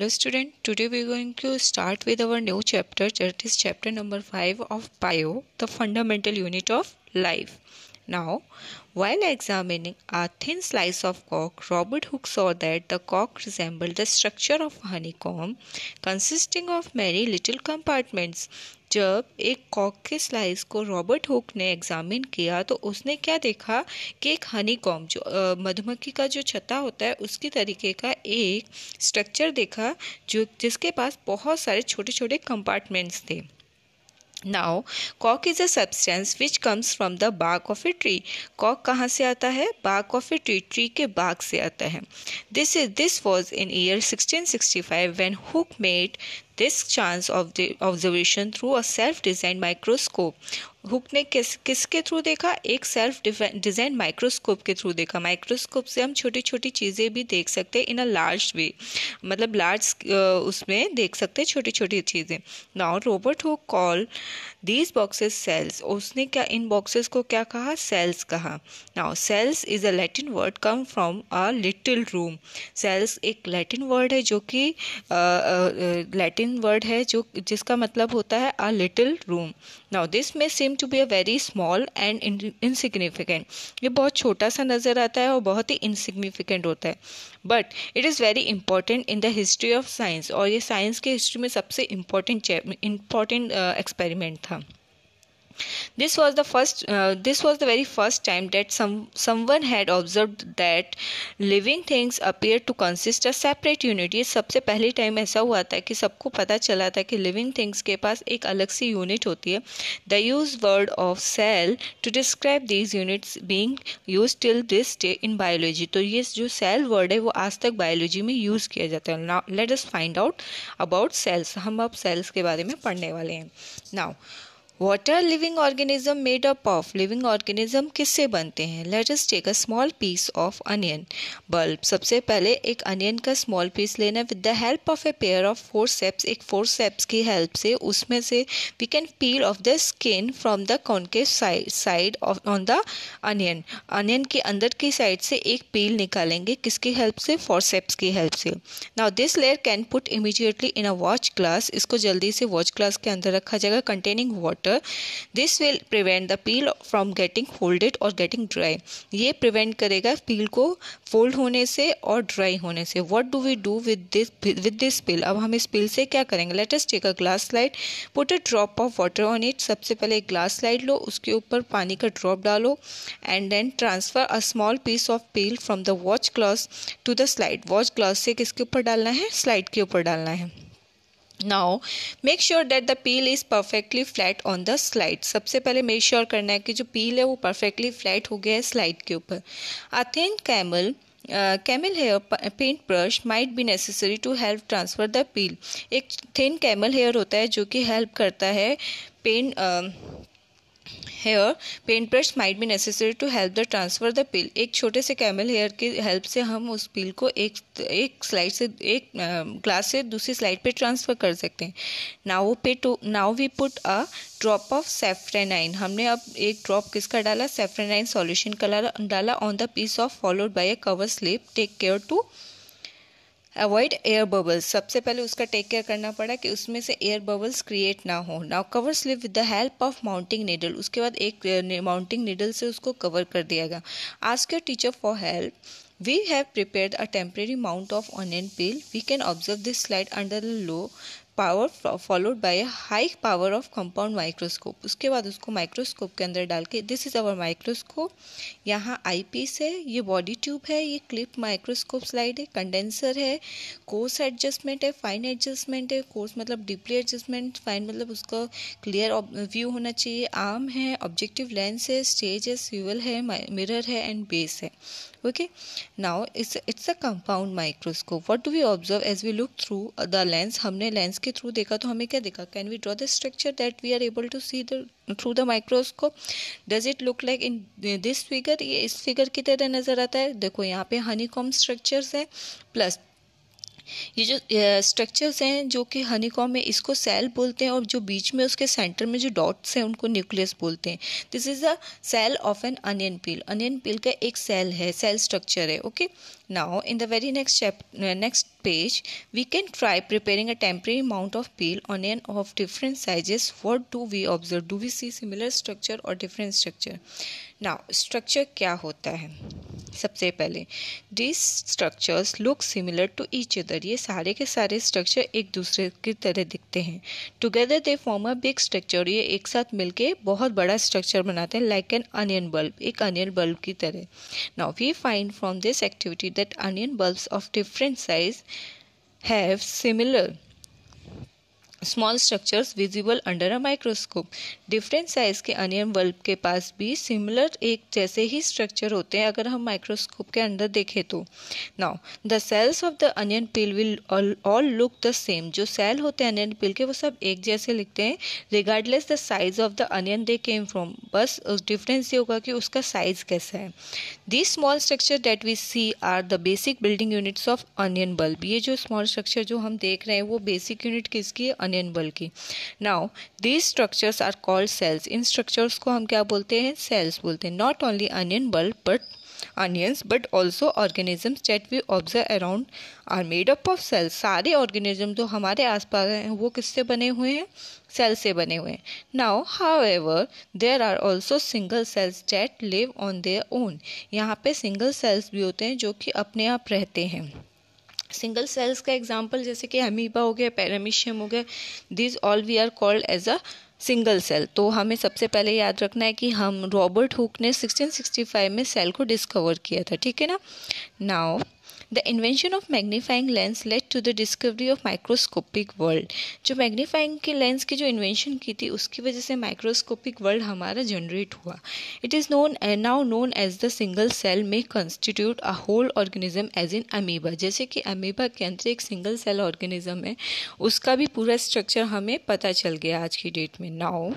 Hello student, today we are going to start with our new chapter that is chapter number 5 of Bio, the fundamental unit of life. Now, while examining a thin slice of cork, Robert Hooke saw that the cork resembled the structure of a honeycomb consisting of many little compartments. जब एक Kock के slice को Robert Hooke ने examine किया तो उसने क्या देखा कि एक हनी कॉम जो मधुमक्खी का जो छत्ता होता है उसकी तरीके का एक स्ट्रक्चर देखा जो जिसके पास बहुत सारे छोटे छोटे कंपार्टमेंट्स थे now Kock is a substance which comes from the Bagh of a tree Kock कहाँ से आता है बाग ऑफ ए ट्री ट्री के बाग से आता है this is this was in year five when hook made this chance of the observation through a self-designed microscope hook ने किस किसके थ्रू देखा एक सेल्फ डिजाइन माइक्रोस्कोप के थ्रू देखा माइक्रोस्कोप से हम छोटी छोटी चीज़ें भी देख सकते हैं इन मतलब अ लार्ज वे मतलब लार्ज उसमें देख सकते हैं छोटी छोटी चीज़ें now Robert Hooke call these boxes cells उसने क्या इन बॉक्सेस को क्या कहा सेल्स कहा now cells is a Latin word come from a little room cells एक लैटिन वर्ड है जो कि लैटिन वर्ड है जो जिसका मतलब होता है a little room now this may seem seem to be a very small and insignificant ये बहुत छोटा सा नज़र आता है और बहुत ही इनसिग्निफिकेंट होता है but it is very important in the history of science और ये साइंस के हिस्ट्री में सबसे इम्पोर्टेंट इम्पॉर्टेंट एक्सपेरिमेंट था This was the first. Uh, this was the very first time that some someone had observed that living things appear to consist a separate unit. ये सबसे पहले time ऐसा हुआ था कि सबको पता चला था कि लिविंग थिंग्स के पास एक अलग सी यूनिट होती है the use word of cell to describe these units being use till this day in biology तो ये जो सेल वर्ड है वो आज तक बायोलॉजी में यूज़ किया जाता है now let us find out about cells हम अब सेल्स के बारे में पढ़ने वाले हैं now what are living organism made up of living organism किससे बनते हैं let us take a small piece of onion bulb सबसे पहले एक अनियन का स्मॉल पीस लेना with the help of a pair of forceps एक फोर सेप्स की हेल्प से उसमें से we can peel of the skin from the concave side side of on the onion onion के अंदर की साइड से एक पील निकालेंगे किसकी हेल्प से फोर सेप्स की हेल्प से now this layer can put immediately in a watch glass इसको जल्दी से वॉच ग्लास के अंदर रखा जाएगा containing water water this will prevent the peel from getting folded or getting dry ये प्रिवेंट करेगा पील को फोल्ड होने से और ड्राई होने से what do we do with this with this peel अब हम इस पिल से क्या करेंगे let's take a glass slide put a drop of water on it सबसे पहले एक ग्लास स्लाइड लो उसके ऊपर पानी का ड्रॉप डालो and then transfer a small piece of peel from the watch glass to the slide watch glass से किसके ऊपर डालना है स्लाइड के ऊपर डालना है now make sure that the peel is perfectly flat on the slide सबसे पहले मेक श्योर sure करना है कि जो पील है वो परफेक्टली फ्लैट हो गया है स्लाइड के ऊपर a thin camel camel hair paint brush might be necessary to help transfer the peel एक थिन कैमल हेयर होता है जो कि हेल्प करता है paint hair paint brush might be necessary to help the transfer the peel एक छोटे से कैमल हेयर की हेल्प से हम उस पिल को एक एक स्लाइड से एक ग्लास से दूसरी स्लाइड पे ट्रांसफ़र कर सकते हैं नाव पे टू now we put a drop of safranin हमने अब एक ड्रॉप किसका डाला सेफ्रेनाइन सॉल्यूशन कलर डाला on the piece of followed by a cover slip take care to avoid air bubbles सबसे पहले उसका टेक केयर करना पड़ा कि उसमें से एयर बबल्स क्रिएट ना हो now cover slip with the help of mounting needle उसके बाद एक माउंटिंग नीडल से उसको कवर कर दिया गया ask your teacher for help We have prepared a temporary mount of onion peel. We can observe this slide under the low power followed by high power of compound microscope उसके बाद उसको microscope के अंदर डाल के this is our microscope यहाँ eyepiece है ये बॉडी ट्यूब है ये क्लिप माइक्रोस्कोप स्लाइड है कंडेंसर है कोर्स एडजस्टमेंट है फाइन एडजस्टमेंट है कोर्स मतलब डीपली एडजस्टमेंट फाइन मतलब उसका क्लियर व्यू होना चाहिए आर्म है ऑब्जेक्टिव लेंस है स्टेज है स्यूल है मिरर है एंड बेस है okay now it's it's a compound microscope what do we observe as we look through the lens हमने lens के through देखा तो हमें क्या देखा can we draw the structure that we are able to see the through the microscope does it look like in this figure ये इस figure की तरह नज़र आता है देखो यहाँ पे honeycomb structures है plus ये जो स्ट्रक्चर्स हैं जो कि हनी कॉम है इसको सेल बोलते हैं और जो बीच में उसके सेंटर में जो डॉट्स हैं उनको न्यूक्लियस बोलते हैं this is a cell of an onion peel onion peel का एक सेल है सेल स्ट्रक्चर है okay now in the very next chapter next page we can try preparing a temporary amount of peel onion of different sizes what do we observe do we see similar structure और different structure now structure क्या होता है सबसे पहले this structures look similar to each other ये सारे के सारे स्ट्रक्चर एक दूसरे की तरह दिखते हैं together they form a big structure ये एक साथ मिलके बहुत बड़ा स्ट्रक्चर बनाते हैं लाइक एन अनियन बल्ब एक अनियन बल्ब की तरह now we find from this activity that onion bulbs of different size have similar small structures visible under a microscope different size के अनियन बल्ब के पास भी similar एक जैसे ही structure होते हैं अगर हम माइक्रोस्कोप के अंदर देखें तो now the cells of the onion peel will all look the same जो सेल होते हैं अनियन पिल के वो सब एक जैसे लिखते हैं regardless the size of the onion they came from बस डिफरेंस ये होगा कि उसका साइज कैसा है this small structure that we see are the basic building units of onion bulb ये जो स्मॉल स्ट्रक्चर जो हम देख रहे हैं वो बेसिक यूनिट किसकी है अनियन बल्ब की now these structures are called cells इन स्ट्रक्चर्स को हम क्या बोलते हैं सेल्स बोलते हैं not only onion bulb but onions but also organisms that we observe around are made up of cells सारे ऑर्गेनिज्म जो हमारे आस पास हैं वो किससे बने हुए हैं सेल से बने हुए हैं now however there are also single cells that live on their own यहाँ पे सिंगल सेल्स भी होते हैं जो कि अपने आप रहते हैं सिंगल सेल्स का एग्जाम्पल जैसे कि अमीबा हो गया पैरामिशियम हो गया this all we are called as a single cell तो हमें सबसे पहले याद रखना है कि हम रॉबर्ट हुक ने 1665 में सेल को डिस्कवर किया था ठीक है ना now the invention of magnifying lens led to the discovery of microscopic world जो मैग्नीफाइंग के लेंस की जो इन्वेंशन की थी उसकी वजह से माइक्रोस्कोपिक वर्ल्ड हमारा जनरेट हुआ it is known now known as the single cell may constitute a whole organism as in amoeba जैसे कि अमीबा के अंदर एक सिंगल सेल ऑर्गेनिज्म है उसका भी पूरा स्ट्रक्चर हमें पता चल गया आज की डेट में नाउ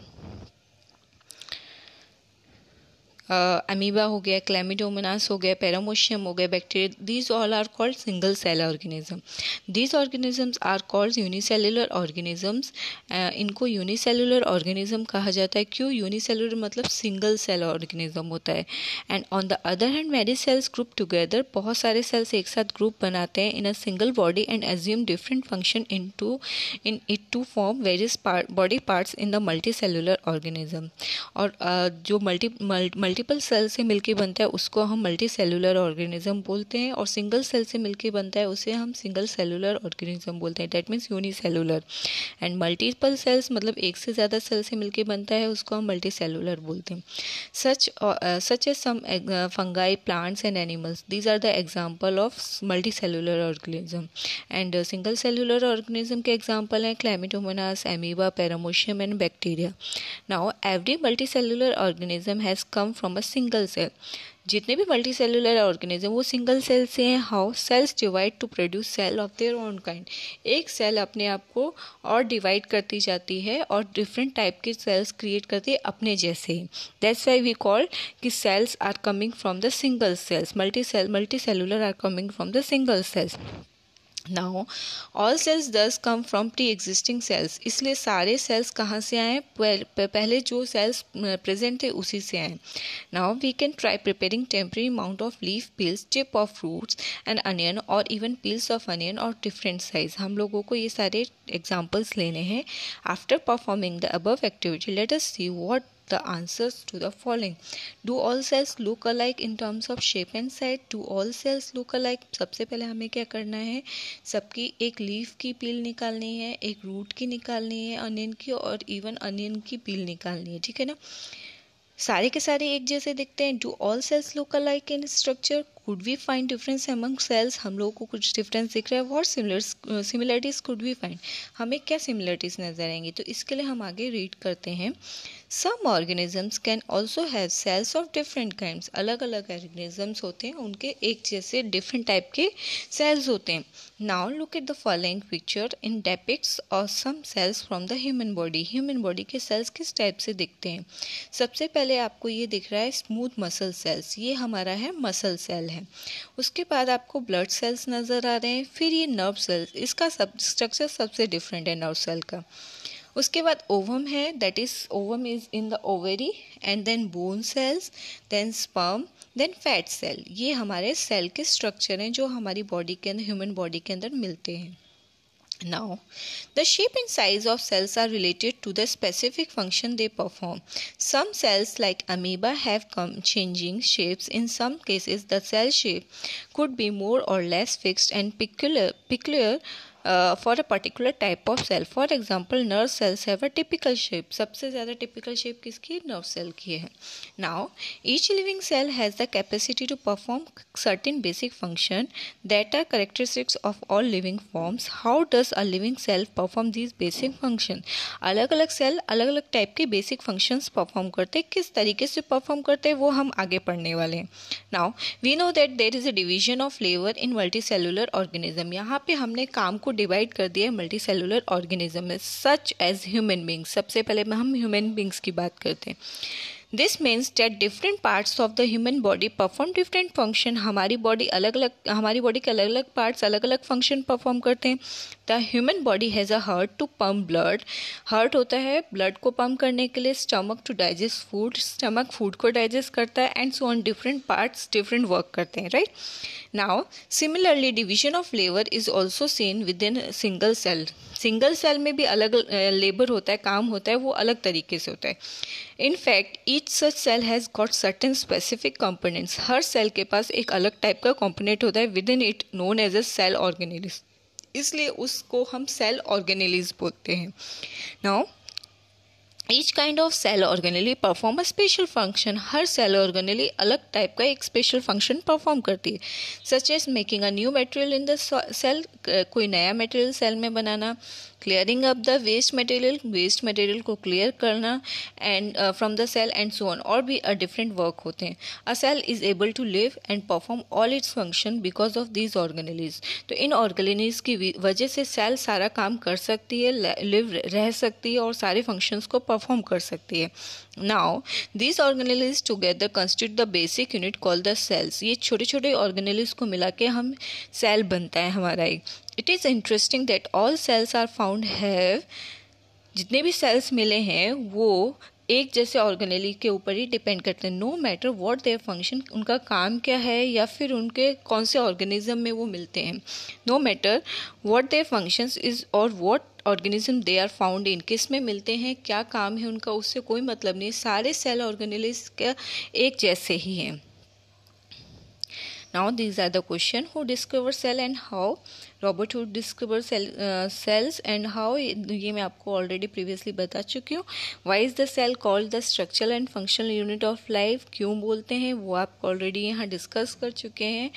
अमीबा हो गया क्लेमिडोमिनास हो गया पैरामोशियम हो गया bacteria these all are called single cell organism these organisms are called unicellular organisms इनको यूनिसेलुलर ऑर्गेनिज्म कहा जाता है क्यों यूनिसेलुलर मतलब सिंगल सेल ऑर्गेनिज्म होता है and on the other hand many cells group together बहुत सारे सेल्स एक साथ ग्रुप बनाते हैं in a single body and assume different function in to in it to form various body parts in the multicellular organism और uh, जो multi multi multiple cell से मिलके बनता है उसको हम मल्टी सेलुलर ऑर्गेनिज्म बोलते हैं और सिंगल सेल से मिलके बनता है उसे हम सिंगल सेलुलर ऑर्गेनिज्म बोलते हैं that means unicellular and multiple cells मतलब एक से ज़्यादा सेल से मिलके बनता है उसको हम मल्टी सेलुलर बोलते हैं such such as some fungi plants and animals these are the example of multicellular organism and single cellular organism के एग्जाम्पल हैं Chlamydomonas amoeba paramecium and bacteria now every multicellular organism has come from a single cell जितने भी multicellular organism वो single cell से हैं how cells divide to produce cell of their own kind एक cell अपने आप को और डिवाइड करती जाती है और डिफरेंट टाइप के सेल्स क्रिएट करती है अपने जैसे ही दैट्स वाई वी कॉल कि cells are coming from the single cells multi cell multicellular are coming from the single cells now all cells thus come from pre existing cells इसलिए सारे sales कहाँ से आए पहले जो cells present थे उसी से आए now we can try preparing temporary amount of leaf peels chip of fruits and onion और इवन पील्स ऑफ अनियन और डिफरेंट साइज हम लोगों को ये सारे एग्जाम्पल्स लेने हैं after performing the above activity let us see what the answers to the following. Do all cells look alike in terms of shape and size? Do all cells look alike? सबसे पहले हमें क्या करना है सबकी एक लीफ की पील निकालनी है एक रूट की निकालनी है अनियन की और इवन अनियन की पील निकालनी है ठीक है ना सारे के सारे एक जैसे दिखते हैं do all cells look alike in structure could we find difference among cells हम लोगों को कुछ डिफरेंस दिख रहा है what similar similarities could we find हमें क्या सिमिलरिटीज़ नजर आएंगी तो इसके लिए हम आगे रीड करते हैं some organisms can also have cells of different kind अलग अलग ऑर्गेनिजम्स होते हैं उनके एक जैसे डिफरेंट टाइप के सेल्स होते हैं now look at the following picture in depicts और some cells from the human body human body के सेल्स किस टाइप से दिखते हैं सबसे पहले आपको ये दिख रहा है स्मूथ मसल सेल्स ये हमारा है मसल सेल है उसके बाद आपको ब्लड सेल्स नज़र आ रहे हैं फिर ये नर्व सेल्स इसका सब स्ट्रक्चर सबसे डिफरेंट है नर्व सेल का उसके बाद ओवम है that is ovum is in the ovary and then bone cells then sperm then fat cell ये हमारे सेल के स्ट्रक्चर हैं जो हमारी बॉडी के अंदर ह्यूमन बॉडी के अंदर मिलते हैं Now, the shape and size of cells are related to the specific function they perform. Some cells like amoeba have come changing shapes. In some cases, the cell shape could be more or less fixed and peculiar, peculiar uh, for a particular type of cell for example nerve cells have a typical shape सबसे ज़्यादा typical shape किसकी nerve cell की है now each living cell has the capacity to perform certain basic function that are characteristics of all living forms how does a living cell perform these basic function अलग अलग cell अलग अलग type के basic functions perform करते हैं किस तरीके से perform करते हैं वो हम आगे पढ़ने वाले हैं now we know that there is a division of labor in multicellular organism यहाँ पे हमने काम को डिवाइड कर दिया है मल्टी सेलुलर ऑर्गेनिज्म में सच एज ह्यूमन बींग्स सबसे पहले हम ह्यूमन बींग्स की बात करते हैं this means that different parts of the human body perform different function हमारी बॉडी अलग अलग हमारी बॉडी के अलग अलग पार्ट्स अलग अलग फंक्शन परफॉर्म करते हैं सकता है human body has a heart to pump blood heart होता है ब्लड को पम्प करने के लिए stomach to digest food stomach food को डाइजेस्ट करता है and so on different parts different work करते हैं right now similarly division of labour is also seen within single cell single cell में भी अलग लेबर होता है काम होता है वो अलग तरीके से होता है in fact each such cell has got certain specific components हर सेल के पास एक अलग टाइप का कंपोनेंट होता है within it known as a cell organelles इसलिए उसको हम सेल ऑर्गेनेलिज बोलते हैं now each kind of cell organelle perform a special function हर सेल ऑर्गेनेली अलग टाइप का एक स्पेशल फंक्शन परफॉर्म करती है such as making a new material in the cell कोई नया मटेरियल सेल में बनाना clearing up the waste material waste material को क्लियर करना and from the cell and so on और भी अ डिफरेंट वर्क होते हैं a cell is able to live and perform all its function because of these organelles तो इन organelles की वजह से सेल सारा काम कर सकती है लिव रह सकती है और सारे फंक्शंस को परफॉर्म कर सकती है now these organelles together constitute the basic unit call the cells ये छोटे छोटे ऑर्गेनलीज को मिला के हम सेल बनता है हमारा एक it is interesting that all cells are found have जितने भी सेल्स मिले हैं वो एक जैसे ऑर्गेनेली के ऊपर ही डिपेंड करते हैं no matter what their function उनका काम क्या है या फिर उनके कौन से ऑर्गेनिज्म में वो मिलते हैं no matter what their functions is और what organism they are found in किस में मिलते हैं क्या काम है उनका उससे कोई मतलब नहीं सारे सेल ऑर्गेनेलिस का एक जैसे ही हैं Now these are the question who discover cell and how Robert Hood discover cell uh, cells and how ये मैं आपको already previously बता चुकी हूँ Why is the cell called the structural and functional unit of life क्यों बोलते हैं वो आप already यहाँ discuss कर चुके हैं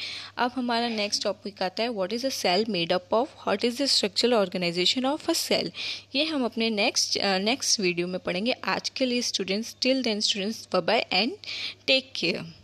अब हमारा next topic आता है What is a cell made up of What is the structural organization of a cell ये हम अपने next नेक्स्ट uh, वीडियो में पढ़ेंगे आज के लिए students till then students bye and take care